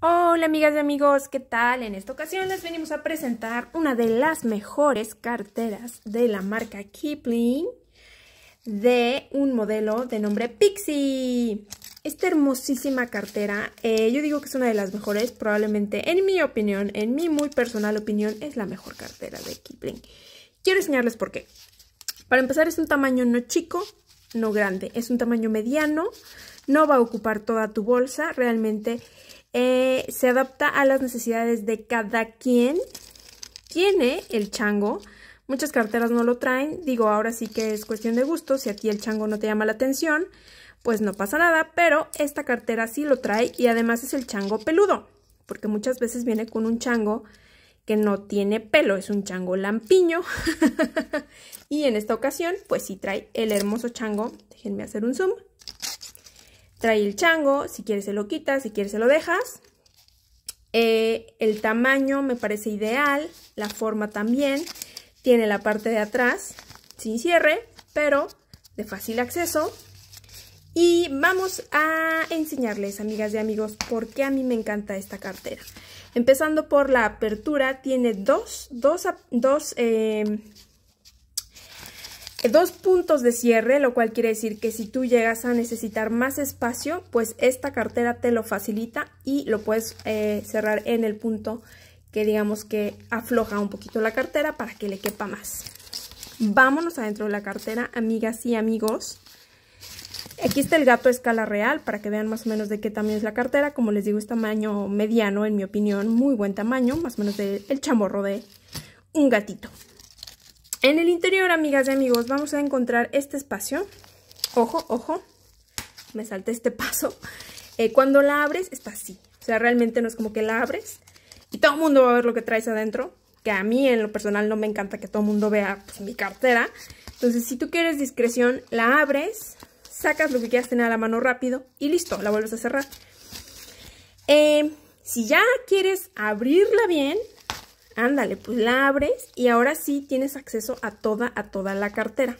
Hola amigas y amigos, ¿qué tal? En esta ocasión les venimos a presentar una de las mejores carteras de la marca Kipling de un modelo de nombre Pixie. Esta hermosísima cartera, eh, yo digo que es una de las mejores, probablemente en mi opinión, en mi muy personal opinión, es la mejor cartera de Kipling. Quiero enseñarles por qué. Para empezar es un tamaño no chico, no grande, es un tamaño mediano, no va a ocupar toda tu bolsa, realmente... Eh, se adapta a las necesidades de cada quien. Tiene el chango. Muchas carteras no lo traen. Digo, ahora sí que es cuestión de gusto. Si a ti el chango no te llama la atención, pues no pasa nada. Pero esta cartera sí lo trae y además es el chango peludo. Porque muchas veces viene con un chango que no tiene pelo. Es un chango lampiño. y en esta ocasión, pues sí trae el hermoso chango. Déjenme hacer un zoom trae el chango, si quieres se lo quitas, si quieres se lo dejas. Eh, el tamaño me parece ideal, la forma también. Tiene la parte de atrás sin cierre, pero de fácil acceso. Y vamos a enseñarles, amigas y amigos, por qué a mí me encanta esta cartera. Empezando por la apertura, tiene dos, dos, dos eh, dos puntos de cierre, lo cual quiere decir que si tú llegas a necesitar más espacio, pues esta cartera te lo facilita y lo puedes eh, cerrar en el punto que digamos que afloja un poquito la cartera para que le quepa más. Vámonos adentro de la cartera, amigas y amigos. Aquí está el gato a escala real para que vean más o menos de qué tamaño es la cartera. Como les digo, es tamaño mediano, en mi opinión, muy buen tamaño, más o menos del chamorro de un gatito. En el interior, amigas y amigos, vamos a encontrar este espacio. Ojo, ojo, me salté este paso. Eh, cuando la abres, está así. O sea, realmente no es como que la abres y todo el mundo va a ver lo que traes adentro. Que a mí, en lo personal, no me encanta que todo el mundo vea pues, mi cartera. Entonces, si tú quieres discreción, la abres, sacas lo que quieras tener a la mano rápido y listo, la vuelves a cerrar. Eh, si ya quieres abrirla bien, Ándale, pues la abres y ahora sí tienes acceso a toda, a toda la cartera.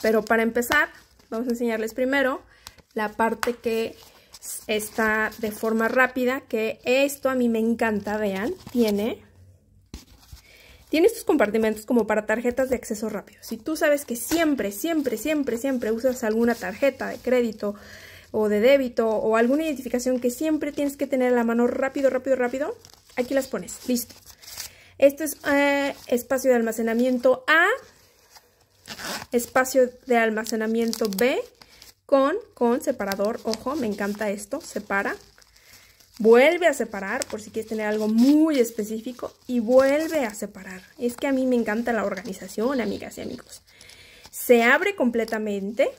Pero para empezar, vamos a enseñarles primero la parte que está de forma rápida, que esto a mí me encanta, vean, tiene... Tiene estos compartimentos como para tarjetas de acceso rápido. Si tú sabes que siempre, siempre, siempre, siempre usas alguna tarjeta de crédito o de débito o alguna identificación que siempre tienes que tener a la mano rápido, rápido, rápido, aquí las pones. Listo. Esto es eh, espacio de almacenamiento A, espacio de almacenamiento B, con, con separador. Ojo, me encanta esto, separa. Vuelve a separar por si quieres tener algo muy específico y vuelve a separar. Es que a mí me encanta la organización, amigas y amigos. Se abre completamente.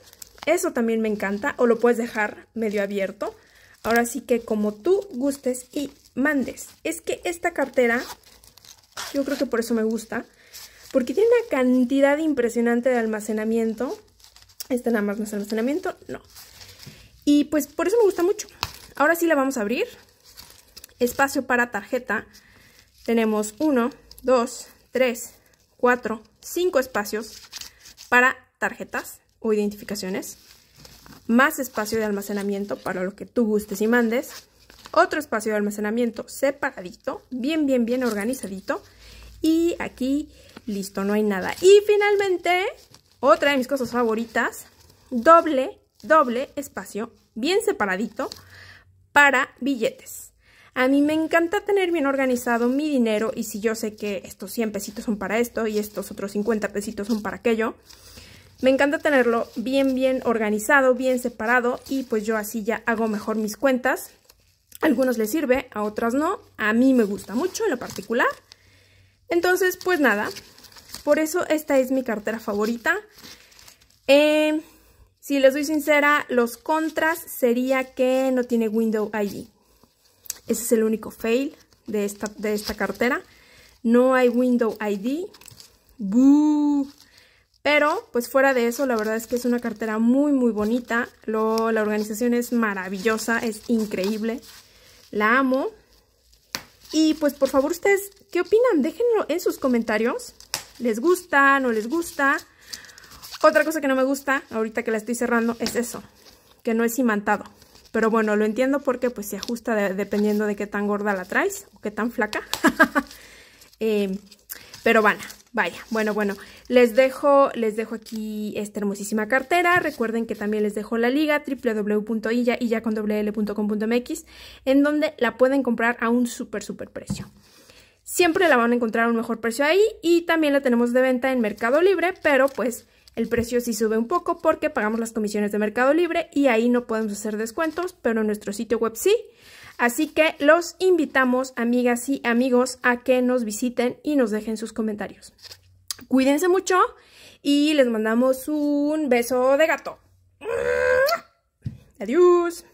Eso también me encanta. O lo puedes dejar medio abierto. Ahora sí que como tú gustes y mandes. Es que esta cartera yo creo que por eso me gusta. Porque tiene una cantidad impresionante de almacenamiento. Este nada más no es almacenamiento, no. Y pues por eso me gusta mucho. Ahora sí la vamos a abrir. Espacio para tarjeta. Tenemos uno, dos, tres, cuatro, cinco espacios para tarjetas o identificaciones. Más espacio de almacenamiento para lo que tú gustes y mandes. Otro espacio de almacenamiento separadito, bien, bien, bien organizadito y aquí, listo, no hay nada. Y finalmente, otra de mis cosas favoritas, doble, doble espacio, bien separadito, para billetes. A mí me encanta tener bien organizado mi dinero y si yo sé que estos 100 pesitos son para esto y estos otros 50 pesitos son para aquello, me encanta tenerlo bien, bien organizado, bien separado y pues yo así ya hago mejor mis cuentas. A algunos les sirve, a otras no. A mí me gusta mucho en lo particular. Entonces, pues nada, por eso esta es mi cartera favorita. Eh, si les doy sincera, los contras sería que no tiene window ID. Ese es el único fail de esta, cartera. No hay window ID. Pero, pues fuera de eso, la verdad es que es una cartera muy, muy bonita. la organización es maravillosa, es increíble. La amo. Y pues por favor ustedes, ¿qué opinan? Déjenlo en sus comentarios. ¿Les gusta? ¿No les gusta? Otra cosa que no me gusta, ahorita que la estoy cerrando, es eso, que no es imantado. Pero bueno, lo entiendo porque pues se ajusta dependiendo de qué tan gorda la traes o qué tan flaca. Eh, pero van. Vaya, bueno, bueno, les dejo, les dejo aquí esta hermosísima cartera. Recuerden que también les dejo la liga www.illa.com.mx en donde la pueden comprar a un súper, súper precio. Siempre la van a encontrar a un mejor precio ahí y también la tenemos de venta en Mercado Libre, pero pues el precio sí sube un poco porque pagamos las comisiones de Mercado Libre y ahí no podemos hacer descuentos, pero en nuestro sitio web sí. Así que los invitamos, amigas y amigos, a que nos visiten y nos dejen sus comentarios. Cuídense mucho y les mandamos un beso de gato. Adiós.